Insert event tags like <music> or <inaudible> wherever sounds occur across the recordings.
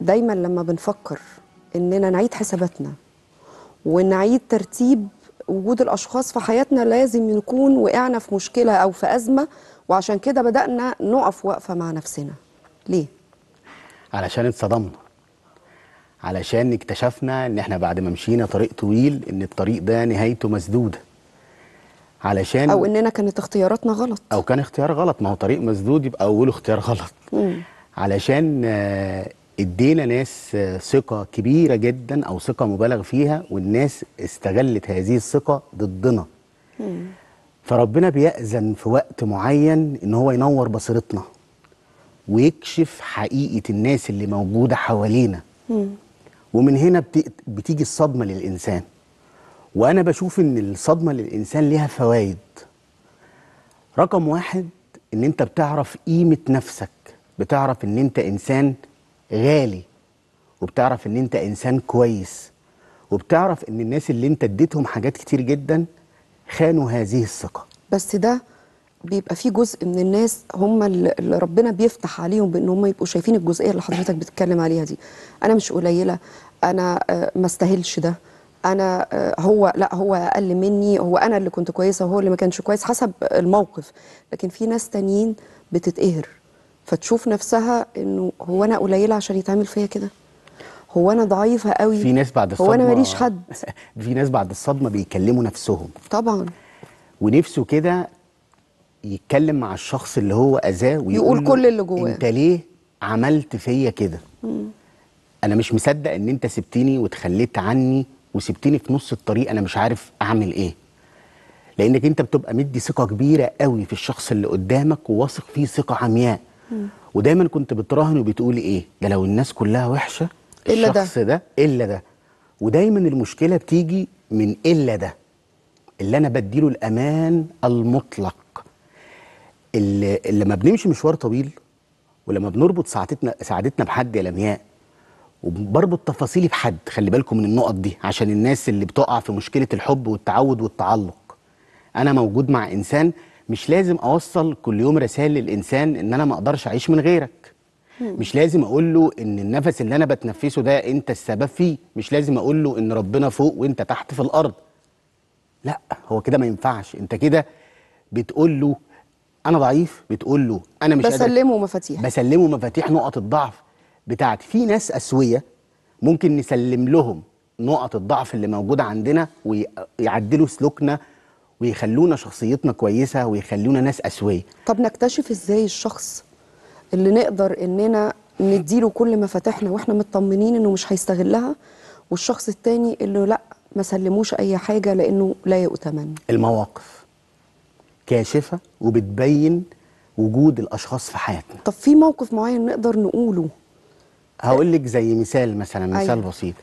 دايما لما بنفكر اننا نعيد حساباتنا ونعيد ترتيب وجود الاشخاص في حياتنا لازم نكون وقعنا في مشكله او في ازمه وعشان كده بدانا نقف وقفه مع نفسنا ليه علشان اتصدمنا علشان اكتشفنا ان احنا بعد ما مشينا طريق طويل ان الطريق ده نهايته مسدوده علشان او اننا كانت اختياراتنا غلط او كان اختيار غلط ما هو طريق مسدود يبقى اوله اختيار غلط مم. علشان ادينا ناس آه، ثقه كبيره جدا او ثقه مبالغ فيها والناس استغلت هذه الثقه ضدنا فربنا بيأذن في وقت معين ان هو ينور بصيرتنا ويكشف حقيقه الناس اللي موجوده حوالينا ومن هنا بتيجي الصدمه للانسان وانا بشوف ان الصدمه للانسان ليها فوائد رقم واحد ان انت بتعرف قيمه نفسك بتعرف ان انت انسان غالي وبتعرف ان انت انسان كويس وبتعرف ان الناس اللي انت اديتهم حاجات كتير جدا خانوا هذه الثقه بس ده بيبقى في جزء من الناس هم اللي ربنا بيفتح عليهم بان هم يبقوا شايفين الجزئيه اللي حضرتك بتتكلم عليها دي انا مش قليله انا آه، ما استاهلش ده انا آه، هو لا هو اقل مني هو انا اللي كنت كويسه وهو اللي ما كانش كويس حسب الموقف لكن في ناس تانيين بتتقهر فتشوف نفسها انه هو انا قليله عشان يتعمل فيا كده هو انا ضعيفه قوي في ناس بعد الصدمه هو انا ماليش حد <laughs> في ناس بعد الصدمه بيكلموا نفسهم طبعا ونفسه كده يتكلم مع الشخص اللي هو اذاه ويقول يقول كل اللي جواه انت ليه عملت فيا كده انا مش مصدق ان انت سبتني وتخليت عني وسبتني في نص الطريق انا مش عارف اعمل ايه لانك انت بتبقى مدي ثقه كبيره قوي في الشخص اللي قدامك وواثق فيه ثقه عمياء ودايما كنت بتراهن وبتقولي ايه ده لو الناس كلها وحشه إلا الشخص ده. ده الا ده ودايما المشكله بتيجي من الا ده اللي انا بديله الامان المطلق اللي لما بنمشي مشوار طويل ولما بنربط سعادتنا سعادتنا بحد يا لمياء وبربط تفاصيلي بحد خلي بالكم من النقط دي عشان الناس اللي بتقع في مشكله الحب والتعود والتعلق انا موجود مع انسان مش لازم اوصل كل يوم رسائل للانسان ان انا ما اقدرش اعيش من غيرك مش لازم اقول له ان النفس اللي انا بتنفسه ده انت السبب فيه مش لازم اقول له ان ربنا فوق وانت تحت في الارض لا هو كده ما ينفعش انت كده بتقول له انا ضعيف بتقول له انا مش بسلمه قادر مفاتيح بسلمه مفاتيح نقط الضعف بتاعتي في ناس اسويه ممكن نسلم لهم نقط الضعف اللي موجوده عندنا ويعدلوا سلوكنا ويخلونا شخصيتنا كويسه ويخلونا ناس اسويه طب نكتشف ازاي الشخص اللي نقدر اننا نديله كل مفاتيحنا واحنا مطمنين انه مش هيستغلها والشخص التاني اللي لا ما سلموش اي حاجه لانه لا يؤتمن المواقف كاشفه وبتبين وجود الاشخاص في حياتنا طب في موقف معين نقدر نقوله هقول لك زي مثال مثلا مثال أيوة. بسيط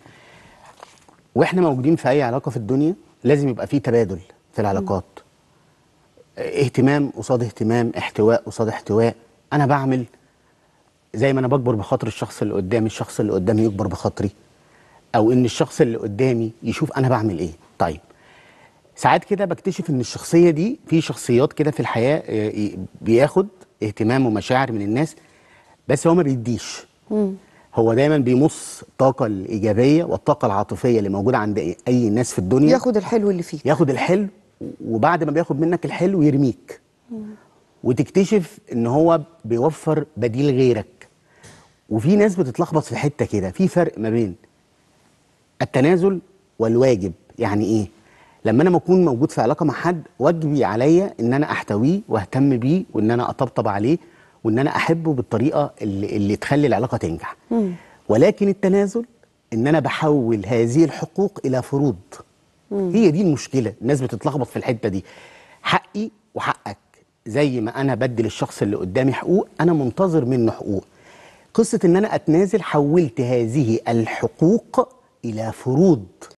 واحنا موجودين في اي علاقه في الدنيا لازم يبقى في تبادل في العلاقات اهتمام قصاد اهتمام احتواء قصاد احتواء انا بعمل زي ما انا بكبر بخاطر الشخص اللي قدامي الشخص اللي قدامي يكبر بخاطري او ان الشخص اللي قدامي يشوف انا بعمل ايه طيب ساعات كده بكتشف ان الشخصيه دي في شخصيات كده في الحياه آه، بياخد اهتمام ومشاعر من الناس بس هو ما بيديش مم. هو دايما بيمص الطاقه الايجابيه والطاقه العاطفيه اللي موجوده عند اي ناس في الدنيا ياخد الحلو اللي فيه ياخد الحلو وبعد ما بياخد منك الحلو يرميك وتكتشف ان هو بيوفر بديل غيرك وفي ناس بتتلخبط في حته كده في فرق ما بين التنازل والواجب يعني ايه لما انا ما اكون موجود في علاقه مع حد واجبي عليا ان انا احتويه واهتم بيه وان انا اطبطب عليه وان انا احبه بالطريقه اللي, اللي تخلي العلاقه تنجح ولكن التنازل ان انا بحول هذه الحقوق الى فروض هي دي المشكله الناس بتتلخبط في الحته دي حقي وحقك زي ما انا بدي للشخص اللي قدامي حقوق انا منتظر منه حقوق قصه ان انا اتنازل حولت هذه الحقوق الى فروض